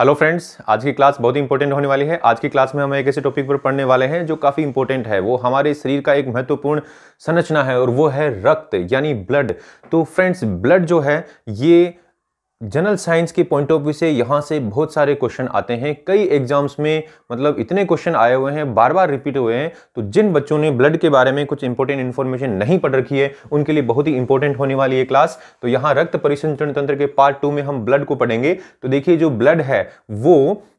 hello friends आज की class बहुत ही इंपॉर्टेंट होने वाली है आज की क्लास में हम एक ऐसे टॉपिक पर पढ़ने वाले हैं जो काफ़ी इंपॉर्टेंट है वो हमारे शरीर का एक महत्वपूर्ण संरचना है और वो है रक्त यानी ब्लड तो फ्रेंड्स ब्लड जो है ये जनरल साइंस के पॉइंट ऑफ व्यू से यहाँ से बहुत सारे क्वेश्चन आते हैं कई एग्जाम्स में मतलब इतने क्वेश्चन आए हुए हैं बार बार रिपीट हुए हैं तो जिन बच्चों ने ब्लड के बारे में कुछ इंपॉर्टेंट इन्फॉर्मेशन नहीं पढ़ रखी है उनके लिए बहुत ही इंपॉर्टेंट होने वाली है क्लास तो यहाँ रक्त परिसंचरण तंत्र के पार्ट टू में हम ब्लड को पढ़ेंगे तो देखिए जो ब्लड है वो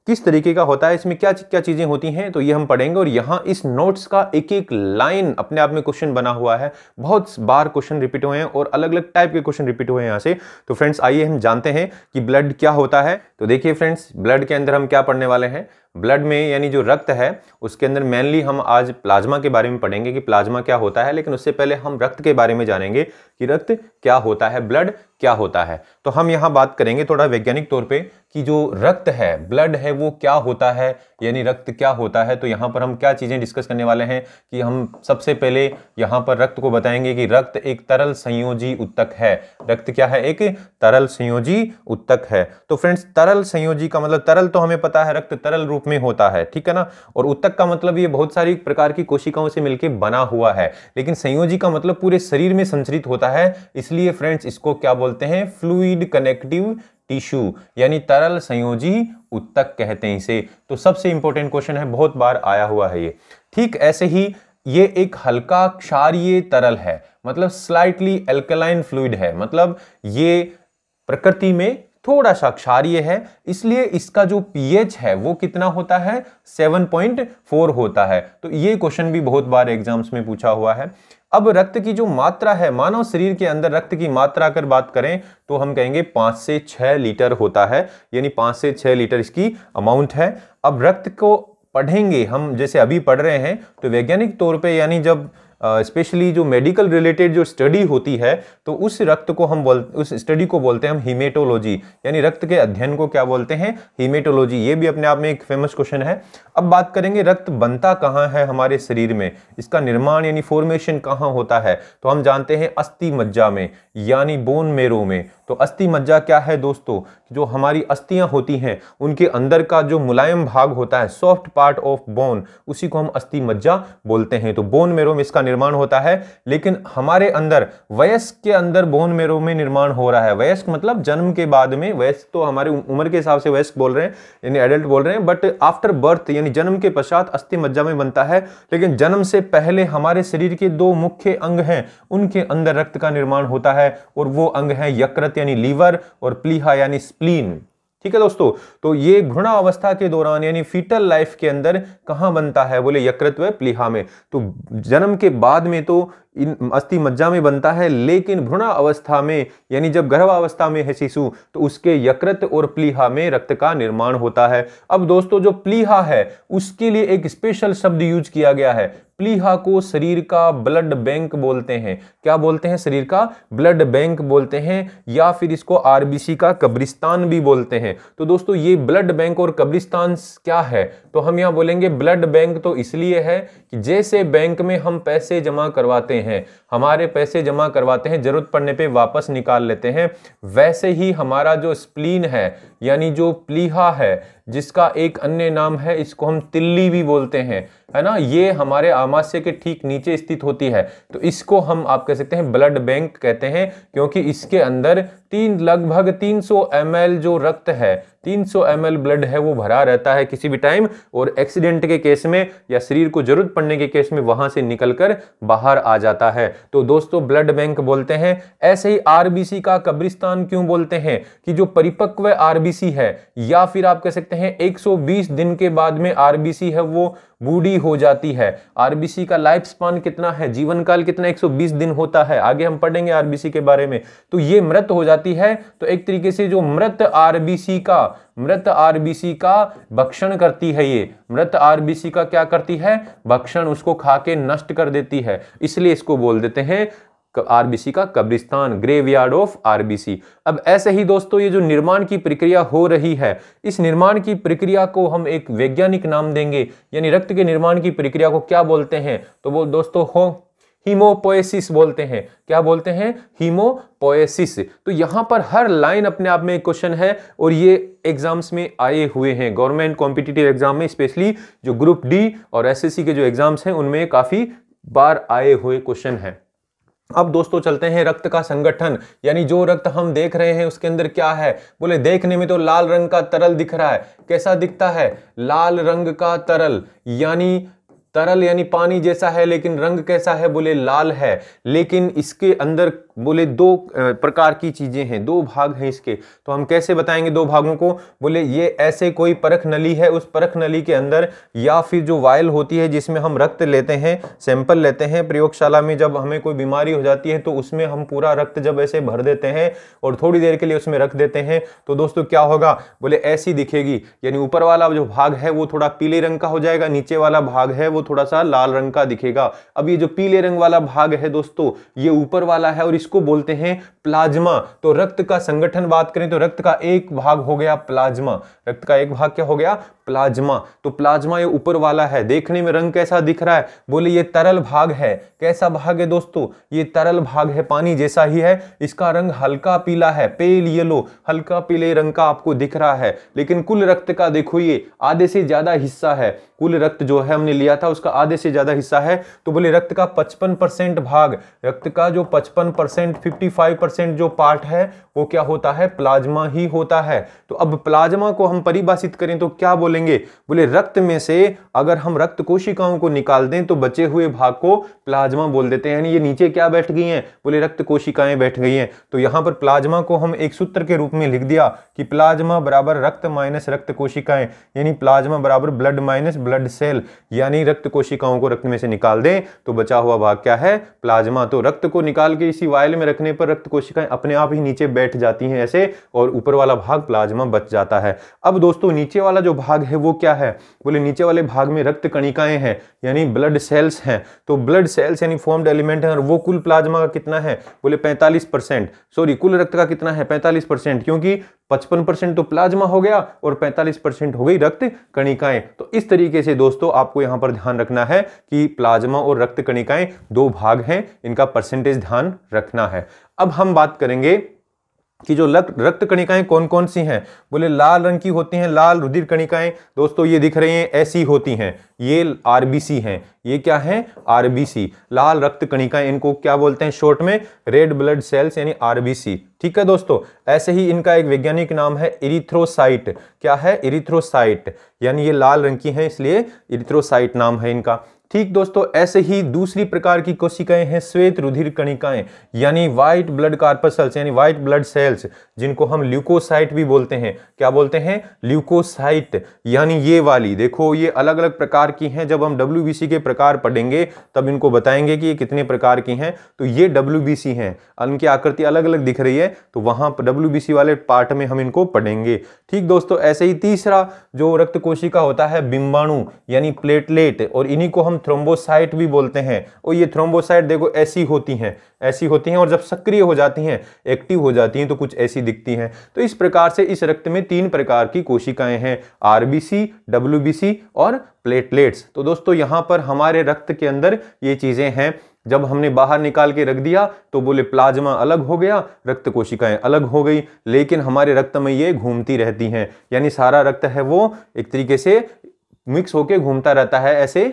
किस तरीके का होता है इसमें क्या क्या चीज़ें होती हैं तो ये हम पढ़ेंगे और यहाँ इस नोट्स का एक एक लाइन अपने आप में क्वेश्चन बना हुआ है बहुत बार क्वेश्चन रिपीट हुए हैं और अलग अलग टाइप के क्वेश्चन रिपीट हुए हैं यहाँ से तो फ्रेंड्स आइए हम जानते हैं कि ब्लड क्या होता है तो देखिए फ्रेंड्स ब्लड के अंदर हम क्या पढ़ने वाले हैं ब्लड में यानी जो रक्त है उसके अंदर मेनली हम आज प्लाज्मा के बारे में पढ़ेंगे कि प्लाज्मा क्या होता है लेकिन उससे पहले हम रक्त के बारे में जानेंगे कि रक्त क्या होता है ब्लड क्या होता है तो हम यहाँ बात करेंगे थोड़ा वैज्ञानिक तौर पे कि जो रक्त है ब्लड है वो क्या होता है यानी रक्त क्या होता है तो यहाँ पर हम क्या चीज़ें डिस्कस करने वाले हैं कि हम सबसे पहले यहाँ पर रक्त को बताएंगे कि रक्त एक तरल संयोजी उत्तक है रक्त क्या है एक तरल संयोजी उत्तक है तो फ्रेंड्स तरल संयोजी का मतलब तरल तो हमें पता है रक्त तरल रूप रूप में होता है ठीक है ना और उत्तक का मतलब ये बहुत सारी प्रकार की कोशिकाओं से मिलकर बना हुआ है लेकिन संयोजी का मतलब पूरे शरीर में संचरित होता है इसलिए फ्रेंड्स इसको क्या बोलते हैं फ्लूइड कनेक्टिव टिश्यू यानी तरल संयोजी उत्तक कहते हैं इसे तो सबसे इंपॉर्टेंट क्वेश्चन है बहुत बार आया हुआ है ये ठीक ऐसे ही ये एक हल्का क्षारीय तरल है मतलब स्लाइटली एल्कलाइन फ्लूड है मतलब ये प्रकृति में थोड़ा सा क्षारीय है इसलिए इसका जो पीएच है वो कितना होता है 7.4 होता है तो ये क्वेश्चन भी बहुत बार एग्जाम्स में पूछा हुआ है अब रक्त की जो मात्रा है मानव शरीर के अंदर रक्त की मात्रा अगर बात करें तो हम कहेंगे पाँच से छः लीटर होता है यानी पाँच से छः लीटर इसकी अमाउंट है अब रक्त को पढ़ेंगे हम जैसे अभी पढ़ रहे हैं तो वैज्ञानिक तौर पे यानी जब स्पेशली जो मेडिकल रिलेटेड जो स्टडी होती है तो उस रक्त को हम बोल उस स्टडी को बोलते हैं हम हीमेटोलॉजी यानी रक्त के अध्ययन को क्या बोलते हैं हीमेटोलॉजी ये भी अपने आप में एक फेमस क्वेश्चन है अब बात करेंगे रक्त बनता कहाँ है हमारे शरीर में इसका निर्माण यानी फॉर्मेशन कहाँ होता है तो हम जानते हैं अस्थि मज्जा में यानी बोन मेरो में तो अस्थि मज्जा क्या है दोस्तों जो हमारी अस्थियां होती हैं उनके अंदर का जो मुलायम भाग होता है सॉफ्ट पार्ट ऑफ बोन उसी को हम अस्थि मज्जा बोलते हैं तो बोन मेरो में इसका निर्माण होता है लेकिन हमारे अंदर वयस्क के अंदर बोन मेरो में निर्माण हो रहा है वयस्क मतलब जन्म के बाद में वयस्क तो हमारे उम्र के हिसाब से वयस्क बोल रहे हैं यानी एडल्ट बोल रहे हैं बट आफ्टर बर्थ यानी जन्म के पश्चात अस्थि मज्जा में बनता है लेकिन जन्म से पहले हमारे शरीर के दो मुख्य अंग हैं उनके अंदर रक्त का निर्माण होता है और वो अंग है यकृत यानी लीवर और प्लीहा यानी स्प्लीन ठीक है दोस्तों तो ये भ्रूणा अवस्था के दौरान यानी फीटल लाइफ के अंदर कहाँ बनता है बोले यकृत व प्लीहा में तो जन्म के बाद में तो इन अस्थि मज्जा में बनता है लेकिन भ्रूणा अवस्था में यानी जब गर्भावस्था में है शिशु तो उसके यकृत और प्लीहा में रक्त का निर्माण होता है अब दोस्तों जो प्लीहा है उसके लिए एक स्पेशल शब्द यूज किया गया है प्लीहा को शरीर का ब्लड बैंक बोलते हैं क्या बोलते हैं शरीर का ब्लड बैंक बोलते हैं या फिर इसको आरबीसी का कब्रिस्तान भी बोलते हैं तो दोस्तों ये ब्लड बैंक और कब्रिस्तान क्या है तो हम यहाँ बोलेंगे ब्लड बैंक तो इसलिए है कि जैसे बैंक में हम पैसे जमा करवाते हैं हमारे पैसे जमा करवाते हैं जरूरत पड़ने पर वापस निकाल लेते हैं वैसे ही हमारा जो स्प्लीन है यानी जो प्लीहा है जिसका एक अन्य नाम है इसको हम तिल्ली भी बोलते हैं है ना ये हमारे आमाशय के ठीक नीचे स्थित होती है तो इसको हम आप कह सकते हैं ब्लड बैंक कहते हैं क्योंकि इसके अंदर तीन लगभग 300 ml जो रक्त है 300 ml ब्लड है वो भरा रहता है किसी भी टाइम और एक्सीडेंट के केस में या शरीर को जरूरत पड़ने के केस में वहां से निकलकर बाहर आ जाता है तो दोस्तों ब्लड बैंक बोलते हैं ऐसे ही आरबीसी का कब्रिस्तान क्यों बोलते हैं कि जो परिपक्व आरबीसी है या फिर आप कह सकते हैं 120 दिन के बाद में आरबीसी है वो बूढ़ी हो जाती है आरबीसी का लाइफ स्पान कितना है जीवन काल कितना एक दिन होता है आगे हम पढ़ेंगे आरबीसी के बारे में तो ये मृत हो जाता जाती है तो एक तरीके से जो मृत आरबीसी का मृत आरबीसी का भक्षण करती है ये मृत आरबीसी का क्या करती है भक्षण उसको खा के नष्ट कर देती है इसलिए इसको बोल देते हैं आरबीसी का कब्रिस्तान ग्रेवयार्ड ऑफ आरबीसी अब ऐसे ही दोस्तों ये जो निर्माण की प्रक्रिया हो रही है इस निर्माण की प्रक्रिया को हम एक वैज्ञानिक नाम देंगे यानी रक्त के निर्माण की प्रक्रिया को क्या बोलते हैं तो वो दोस्तों हो हीमोपोएसिस बोलते हैं क्या बोलते हैं हीमोपोएसिस तो यहां पर हर लाइन अपने आप में क्वेश्चन है और ये एग्जाम्स में आए हुए हैं गवर्नमेंट कॉम्पिटिटिव एग्जाम में स्पेशली जो ग्रुप डी और एसएससी के जो एग्जाम्स हैं उनमें काफ़ी बार आए हुए क्वेश्चन हैं अब दोस्तों चलते हैं रक्त का संगठन यानी जो रक्त हम देख रहे हैं उसके अंदर क्या है बोले देखने में तो लाल रंग का तरल दिख रहा है कैसा दिखता है लाल रंग का तरल यानी तरल यानी पानी जैसा है लेकिन रंग कैसा है बोले लाल है लेकिन इसके अंदर बोले दो प्रकार की चीज़ें हैं दो भाग हैं इसके तो हम कैसे बताएंगे दो भागों को बोले ये ऐसे कोई परख नली है उस परख नली के अंदर या फिर जो वायल होती है जिसमें हम रक्त लेते हैं सैंपल लेते हैं प्रयोगशाला में जब हमें कोई बीमारी हो जाती है तो उसमें हम पूरा रक्त जब ऐसे भर देते हैं और थोड़ी देर के लिए उसमें रख देते हैं तो दोस्तों क्या होगा बोले ऐसी दिखेगी यानी ऊपर वाला जो भाग है वो थोड़ा पीले रंग का हो जाएगा नीचे वाला भाग है वो वो थोड़ा सा लाल रंग का दिखेगा अब ये जो पीले रंग वाला भाग है दोस्तों ये ऊपर वाला है और इसको बोलते हैं प्लाज्मा तो रक्त का संगठन बात करें तो रक्त का एक भाग हो गया प्लाज्मा रक्त का एक भाग क्या हो गया प्लाज्मा तो प्लाज्मा ये ऊपर वाला है देखने में रंग कैसा दिख रहा है बोले ये तरल भाग है कैसा भाग है दोस्तों ये तरल भाग है पानी जैसा ही है इसका रंग हल्का पीला है पेल येलो हल्का पीले रंग का आपको दिख रहा है लेकिन कुल रक्त का देखो ये आधे से ज्यादा हिस्सा है कुल रक्त जो है हमने लिया था उसका आधे से ज्यादा हिस्सा है तो बोले रक्त का पचपन परसेंट भाग रक्त का जो पचपन परसेंट जो पार्ट है वो क्या होता है प्लाज्मा ही होता है तो अब प्लाज्मा को हम परिभाषित करें तो क्या बोले बोलेंगे बोले रक्त में से अगर हम रक्त कोशिकाओं को निकाल दें तो बचे हुए भाग को प्लाज्मा बोल देते हैं यानी ये नीचे क्या बैठ गई हैं बोले रक्त कोशिकाएं बैठ गई हैं तो यहाँ पर प्लाज्मा को हम एक सूत्र के रूप में लिख दिया कि प्लाज्मा बराबर रक्त माइनस रक्त कोशिकाएं यानी प्लाज्मा बराबर ब्लड माइनस ब्लड सेल यानी रक्त कोशिकाओं को रक्त में से निकाल दें तो बचा हुआ भाग क्या है प्लाज्मा तो रक्त को निकाल के इसी वायल में रखने पर रक्त कोशिकाएं अपने आप ही नीचे बैठ जाती हैं ऐसे और ऊपर वाला भाग प्लाज्मा बच जाता है अब दोस्तों नीचे वाला जो भाग है वो क्या है बोले नीचे वाले भाग में रक्त कणिकाएं हैं यानी ब्लड सेल्स हैं तो ब्लड सेल्स यानी फॉर्म्ड एलिमेंट हैं और वो कुल प्लाज्मा का कितना है बोले 45 परसेंट सॉरी कुल रक्त का कितना है 45 परसेंट क्योंकि 55 परसेंट तो प्लाज्मा हो गया और 45 परसेंट हो गई रक्त कणिकाएं तो इस तरीके से दोस्तों आपको यहां पर ध्यान रखना है कि प्लाज्मा और रक्त कणिकाएं दो भाग हैं इनका परसेंटेज ध्यान रखना है अब हम बात करेंगे कि जो रक्त कणिकाएं कौन कौन सी हैं बोले लाल रंग की होती हैं लाल रुधिर कणिकाएं दोस्तों ये दिख रही हैं ऐसी होती हैं ये आरबीसी हैं ये क्या हैं आरबीसी लाल रक्त कणिकाएं इनको क्या बोलते हैं शॉर्ट में रेड ब्लड सेल्स यानी आरबीसी ठीक है दोस्तों ऐसे ही इनका एक वैज्ञानिक नाम है इरिथ्रोसाइट क्या है इरिथ्रोसाइट यानी ये लाल रंग की है इसलिए इरिथ्रोसाइट नाम है इनका ठीक दोस्तों ऐसे ही दूसरी प्रकार की कोशिकाएं हैं श्वेत रुधिर कणिकाएं यानी व्हाइट ब्लड कार्पसल्स यानी व्हाइट ब्लड सेल्स जिनको हम ल्यूकोसाइट भी बोलते हैं क्या बोलते हैं ल्यूकोसाइट यानी ये वाली देखो ये अलग अलग प्रकार की हैं जब हम डब्ल्यू के प्रकार पढ़ेंगे तब इनको बताएंगे कि ये कितने प्रकार की हैं तो ये डब्ल्यू हैं इनकी आकृति अलग अलग दिख रही है तो वहाँ डब्ल्यू वाले पार्ट में हम इनको पढ़ेंगे ठीक दोस्तों ऐसे ही तीसरा जो रक्त कोशिका होता है बिम्बाणु यानी प्लेटलेट और इन्हीं को हम थ्रोम्बोसाइट भी बोलते हैं और ये थ्रोम्बोसाइट देखो ऐसी होती हैं ऐसी होती हैं और जब सक्रिय हो जाती हैं एक्टिव हो जाती हैं तो कुछ ऐसी दिखती हैं तो इस प्रकार से इस रक्त में तीन प्रकार की कोशिकाएं हैं आरबीसी डब्ल्यूबीसी और प्लेटलेट्स तो दोस्तों यहाँ पर हमारे रक्त के अंदर ये चीज़ें हैं जब हमने बाहर निकाल के रख दिया तो बोले प्लाज्मा अलग हो गया रक्त कोशिकाएं अलग हो गई लेकिन हमारे रक्त में ये घूमती रहती हैं यानी सारा रक्त है वो एक तरीके से मिक्स होके घूमता रहता है ऐसे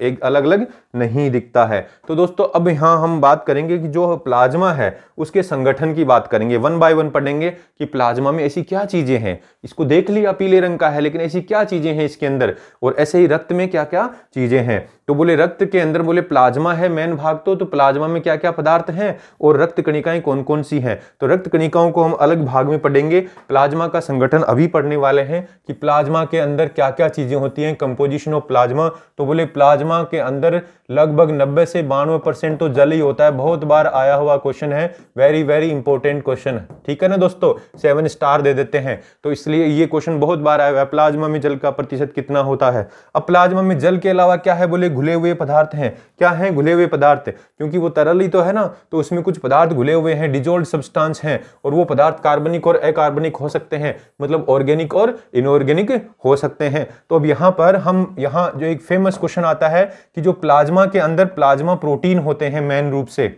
एक अलग अलग नहीं दिखता है तो दोस्तों अब यहाँ हम बात करेंगे कि जो प्लाज्मा है उसके संगठन की बात करेंगे वन बाय वन पढ़ेंगे कि प्लाज्मा में ऐसी क्या चीज़ें हैं इसको देख लिया पीले रंग का है लेकिन ऐसी क्या चीज़ें हैं इसके अंदर और ऐसे ही रक्त में क्या क्या चीज़ें हैं तो बोले रक्त के अंदर बोले प्लाज्मा है मेन भाग तो तो प्लाज्मा में क्या क्या पदार्थ हैं और रक्त कणिकाएं कौन कौन सी हैं तो रक्त कणिकाओं को हम अलग भाग में पढ़ेंगे प्लाज्मा का संगठन अभी पढ़ने वाले हैं कि प्लाज्मा के अंदर क्या क्या चीज़ें होती हैं कंपोजिशन ऑफ प्लाज्मा तो बोले प्लाज्मा के अंदर लगभग 90 से बानवे परसेंट तो जल ही होता है बहुत बार आया हुआ क्वेश्चन है वेरी वेरी इंपॉर्टेंट क्वेश्चन ठीक है ना दोस्तों सेवन स्टार दे देते हैं तो इसलिए ये क्वेश्चन बहुत बार आया हुआ है प्लाज्मा में जल का प्रतिशत कितना होता है अब प्लाज्मा में जल के अलावा क्या है बोले घुले हुए पदार्थ हैं क्या है घुले हुए पदार्थ क्योंकि वो तरल ही तो है ना तो उसमें कुछ पदार्थ घुले हुए हैं डिजोल्ड सब्सटांस हैं और वो पदार्थ कार्बनिक और अकार्बनिक हो सकते हैं मतलब ऑर्गेनिक और इनऑर्गेनिक हो सकते हैं तो अब यहाँ पर हम यहाँ जो एक फेमस क्वेश्चन आता है कि जो प्लाज्मा प्लाज्मा के अंदर प्लाज्मा प्रोटीन होते हैं मेन रूप से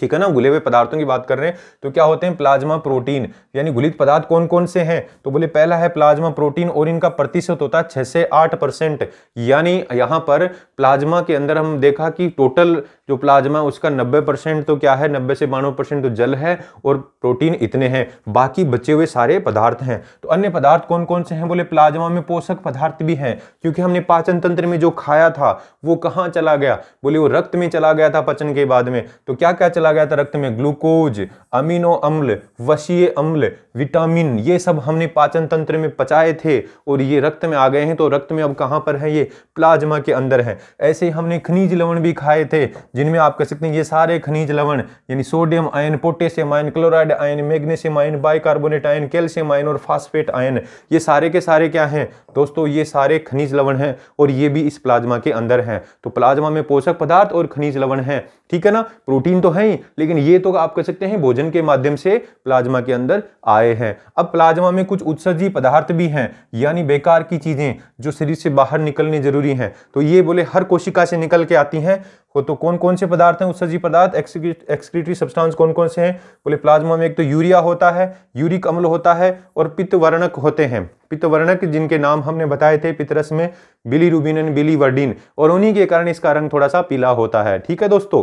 ठीक है ना गुले हुए पदार्थों की बात कर रहे हैं तो क्या होते हैं प्लाज्मा प्रोटीन यानी गुलित पदार्थ कौन कौन से हैं तो बोले पहला है प्लाज्मा प्रोटीन और इनका प्रतिशत होता है छः से आठ परसेंट यानी यहाँ पर प्लाज्मा के अंदर हम देखा कि टोटल जो प्लाज्मा उसका 90 परसेंट तो क्या है 90 से बानवे परसेंट तो जल है और प्रोटीन इतने हैं बाकी बचे हुए सारे पदार्थ हैं तो अन्य पदार्थ कौन कौन से हैं बोले प्लाज्मा में पोषक पदार्थ भी हैं क्योंकि हमने पाचन तंत्र में जो खाया था वो कहाँ चला गया बोले वो रक्त में चला गया था पचन के बाद में तो क्या क्या चला गया था रक्त में ग्लूकोज अमीनो अम्ल वशीय अम्ल विटामिन ये सब हमने पाचन तंत्र में पचाए थे और ये रक्त में आ गए हैं तो रक्त में अब कहाँ पर है ये प्लाज्मा के अंदर है ऐसे हमने खनिज लवण भी खाए थे जिनमें आप कह सकते हैं ये सारे खनिज लवण यानी sodium ion potassium ion chloride ion magnesium ion bicarbonate ion calcium ion और फास्फेट आयन ये सारे के सारे क्या हैं दोस्तों ये सारे खनिज लवण हैं और ये भी इस प्लाज्मा के अंदर हैं तो प्लाज्मा में पोषक पदार्थ और खनिज लवण हैं ठीक है ना प्रोटीन तो है ही लेकिन ये तो आप कह सकते हैं भोजन के माध्यम से प्लाज्मा के अंदर आए हैं अब प्लाज्मा में कुछ उत्सर्जी पदार्थ भी हैं यानी बेकार की चीज़ें जो शरीर से बाहर निकलने जरूरी हैं तो ये बोले हर कोशिका से निकल के आती हैं हो तो कौन कौन से पदार्थ हैं उत्सर्जी पदार्थ एक्सक्रीटरी सब्सटांस कौन कौन से हैं बोले प्लाज्मा में एक तो यूरिया होता है यूरिक अम्ल होता है और पित्तवर्णक होते हैं पित्तवर्णक जिनके नाम हमने बताए थे पितरस में बिली रूबिन बिली वर्डिन और उन्हीं के कारण इसका रंग थोड़ा सा पीला होता है ठीक है दोस्तों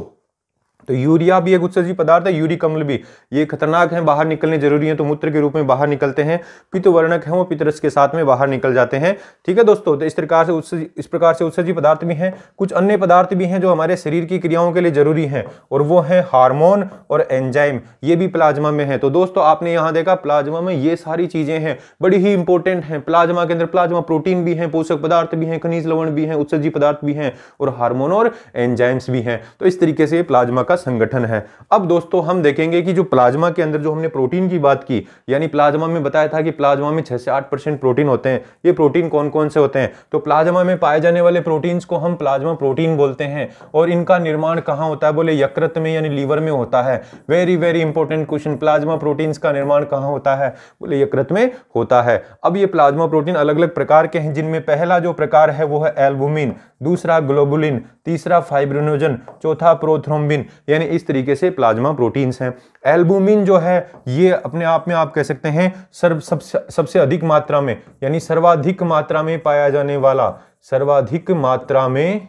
तो यूरिया भी एक उत्सर्जी पदार्थ है यूरिक अम्ल भी ये खतरनाक है बाहर निकलने जरूरी है तो मूत्र के रूप में बाहर निकलते हैं पितुवर्णक है वो पितरस के साथ में बाहर निकल जाते हैं ठीक है दोस्तों तो इस प्रकार से उत्सर्जी इस प्रकार से उत्सर्जी पदार्थ भी हैं कुछ अन्य पदार्थ भी हैं जो हमारे शरीर की क्रियाओं के लिए जरूरी हैं और वो हैं हार्मोन और एंजाइम ये भी प्लाज्मा में है तो दोस्तों आपने यहाँ देखा प्लाज्मा में ये सारी चीज़ें हैं बड़ी ही इंपॉर्टेंट हैं प्लाज्मा के अंदर प्लाज्मा प्रोटीन भी हैं पोषक पदार्थ भी हैं खनिज लवण भी हैं उत्सर्जी पदार्थ भी हैं और हार्मोन और एंजाइम्स भी हैं तो इस तरीके से प्लाज्मा का का संगठन है अब दोस्तों हम देखेंगे कि जो प्लाज्मा के अंदर जो हमने प्रोटीन की बात की यानी प्लाज्मा में बताया था कि प्लाज्मा में छह से आठ परसेंट प्रोटीन होते हैं ये प्रोटीन कौन कौन से होते हैं तो प्लाज्मा में पाए जाने वाले प्रोटीन्स को हम प्लाज्मा प्रोटीन बोलते हैं और इनका निर्माण कहाँ होता है बोले यकृत में यानी लीवर में होता है very very important question plasma proteins का निर्माण कहाँ होता है बोले यकृत में होता है अब ये प्लाज्मा प्रोटीन अलग अलग प्रकार के हैं जिनमें पहला जो प्रकार है वो है एल्बुमिन दूसरा ग्लोबुलिन तीसरा फाइब्रिनोजन चौथा प्रोथ्रोम्बिन यानी इस तरीके से प्लाज्मा प्रोटीन्स हैं एल्बुमिन जो है ये अपने आप में आप कह सकते हैं सर्व सबसे सबसे अधिक मात्रा में यानी सर्वाधिक मात्रा में पाया जाने वाला सर्वाधिक मात्रा में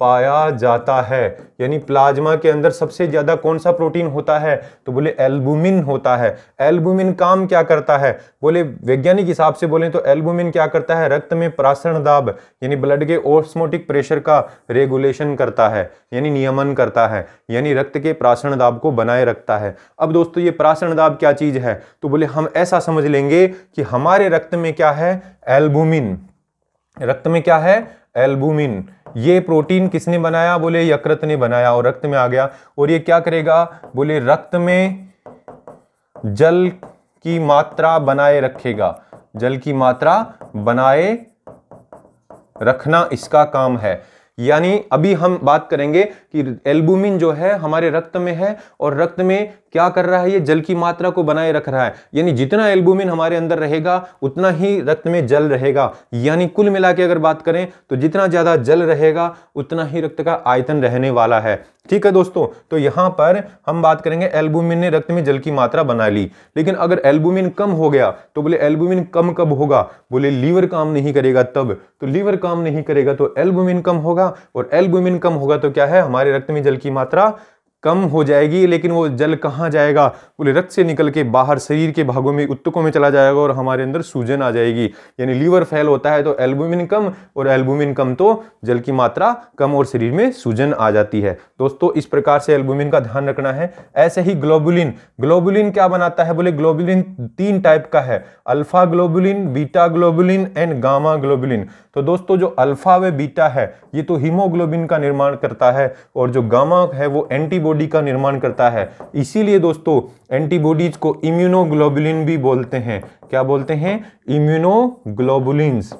पाया जाता है यानी प्लाज्मा के अंदर सबसे ज़्यादा कौन सा प्रोटीन होता है तो बोले एल्बुमिन होता है एल्बुमिन काम क्या करता है बोले वैज्ञानिक हिसाब से बोले तो एल्बुमिन क्या करता है रक्त में प्राशन दाब यानी ब्लड के ओस्मोटिक प्रेशर का रेगुलेशन करता है यानी नियमन करता है यानी रक्त के प्राशन दाब को बनाए रखता है अब दोस्तों ये प्राशन दाब क्या चीज़ है तो बोले हम ऐसा समझ लेंगे कि हमारे रक्त में क्या है एल्बुमिन रक्त में क्या है एल्बुमिन ये प्रोटीन किसने बनाया बोले यकृत ने बनाया और रक्त में आ गया और ये क्या करेगा बोले रक्त में जल की मात्रा बनाए रखेगा जल की मात्रा बनाए रखना इसका काम है यानी अभी हम बात करेंगे कि एल्बुमिन जो है हमारे रक्त में है और रक्त में क्या कर रहा है ये जल की मात्रा को बनाए रख रहा है यानी जितना एल्बुमिन हमारे अंदर रहेगा उतना ही रक्त में जल रहेगा यानी कुल मिला के अगर बात करें तो जितना ज़्यादा जल रहेगा उतना ही रक्त का आयतन रहने वाला है ठीक है दोस्तों तो यहाँ पर हम बात करेंगे एल्बुमिन ने रक्त में जल की मात्रा बना ली लेकिन अगर एल्बुमिन कम हो गया तो बोले एल्बुमिन कम कब होगा बोले लीवर काम नहीं करेगा तब तो लीवर काम नहीं करेगा तो एल्बुमिन कम होगा और एल्बुमिन कम होगा तो क्या है हमारे रक्त में जल की मात्रा कम हो जाएगी लेकिन वो जल कहाँ जाएगा बोले रक्त से निकल के बाहर शरीर के भागों में उत्तकों में चला जाएगा और हमारे अंदर सूजन आ जाएगी यानी लीवर फेल होता है तो एल्बुमिन कम और एल्बुमिन कम तो जल की मात्रा कम और शरीर में सूजन आ जाती है दोस्तों इस प्रकार से एल्बुमिन का ध्यान रखना है ऐसे ही ग्लोबुलिन ग्लोबुलिन क्या बनाता है बोले ग्लोबुलिन तीन टाइप का है alpha globulin beta globulin and gamma globulin तो दोस्तों जो अल्फा व बीटा है ये तो हीमोग्लोबिन का निर्माण करता है और जो गामा है वो एंटी एंटीबॉडी का निर्माण करता है इसीलिए दोस्तों एंटीबॉडीज को इम्यूनोग्लोबुलिन भी बोलते हैं क्या बोलते हैं इम्यूनोग्लोबुलिन्स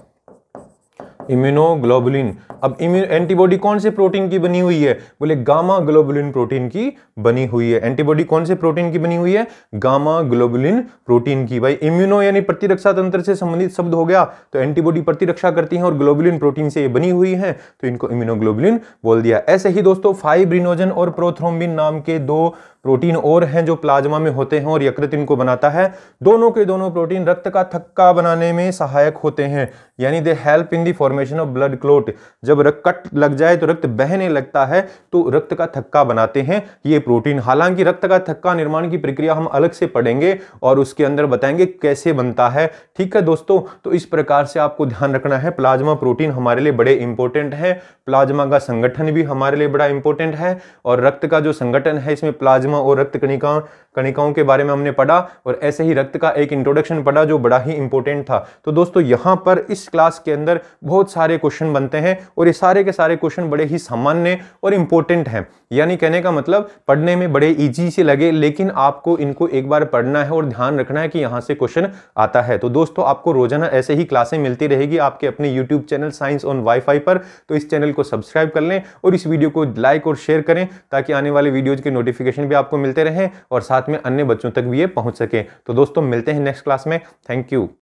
इम्यूनोग्लोबुलिन अब एंटीबॉडी कौन से प्रोटीन की बनी हुई है बोले गामा ग्लोबुलिन प्रोटीन की बनी हुई है एंटीबॉडी कौन से प्रोटीन की बनी हुई है गामा ग्लोबुलिन प्रोटीन की भाई इम्यूनो यानी प्रतिरक्षा तंत्र से संबंधित शब्द हो गया तो एंटीबॉडी प्रतिरक्षा करती है और ग्लोबुलिन प्रोटीन से ये बनी हुई है तो इनको इम्यूनोग्लोबुलिन बोल दिया ऐसे ही दोस्तों फाइब्रिनोजन और प्रोथ्रोम्बिन नाम के दो प्रोटीन और हैं जो प्लाज्मा में होते हैं और यकृत इनको बनाता है दोनों के दोनों प्रोटीन रक्त का थक्का बनाने में सहायक होते हैं यानी they help in the formation of blood clot जब रक्त कट लग जाए तो रक्त बहने लगता है तो रक्त का थक्का बनाते हैं ये प्रोटीन हालांकि रक्त का थक्का निर्माण की प्रक्रिया हम अलग से पढ़ेंगे और उसके अंदर बताएंगे कैसे बनता है ठीक है दोस्तों तो इस प्रकार से आपको ध्यान रखना है प्लाज्मा प्रोटीन हमारे लिए बड़े इंपॉर्टेंट है प्लाज्मा का संगठन भी हमारे लिए बड़ा इंपॉर्टेंट है और रक्त का जो संगठन है इसमें प्लाज्मा और रक्त कणिका कणिकाओं के बारे में हमने पढ़ा और ऐसे ही रक्त का एक इंट्रोडक्शन पढ़ा जो बड़ा ही इंपॉर्टेंट था तो दोस्तों यहाँ पर इस क्लास के अंदर बहुत सारे क्वेश्चन बनते हैं और ये सारे के सारे क्वेश्चन बड़े ही सामान्य और इम्पोर्टेंट हैं यानी कहने का मतलब पढ़ने में बड़े ईजी से लगे लेकिन आपको इनको एक बार पढ़ना है और ध्यान रखना है कि यहाँ से क्वेश्चन आता है तो दोस्तों आपको रोजाना ऐसे ही क्लासें मिलती रहेगी आपके अपने YouTube channel science on Y पर तो इस चैनल को सब्सक्राइब कर लें और इस वीडियो को लाइक और शेयर करें ताकि आने वाले वीडियोज के नोटिफिकेशन भी आपको मिलते रहें और साथ साथ में अन्य बच्चों तक भी ये पहुंच सके तो दोस्तों मिलते हैं नेक्स्ट क्लास में थैंक यू